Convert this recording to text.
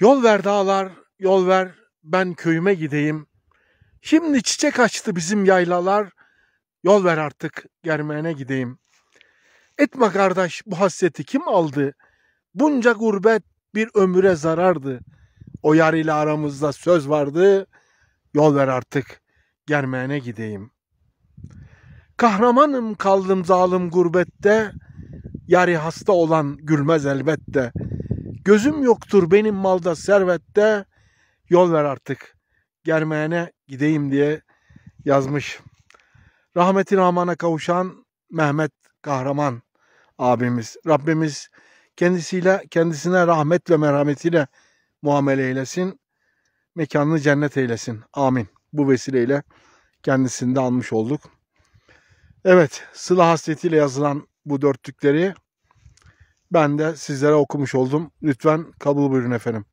Yol ver dağlar, yol ver ben köyüme gideyim. Şimdi çiçek açtı bizim yaylalar, yol ver artık germene gideyim. Etme kardeş bu hasreti kim aldı? Bunca gurbet bir ömüre zarardı. O yar ile aramızda söz vardı. Yol ver artık germene gideyim. Kahramanım kaldım zalim gurbette. yarı hasta olan gülmez elbette.'' Gözüm yoktur benim malda servette. Yol ver artık. Germeyene gideyim diye yazmış. Rahmeti Rahman'a kavuşan Mehmet Kahraman abimiz. Rabbimiz kendisiyle kendisine rahmet ve merhametiyle muamele eylesin. Mekanını cennet eylesin. Amin. Bu vesileyle kendisini de almış olduk. Evet, sıla hasretiyle yazılan bu dörtlükleri ben de sizlere okumuş oldum. Lütfen kabul buyurun efendim.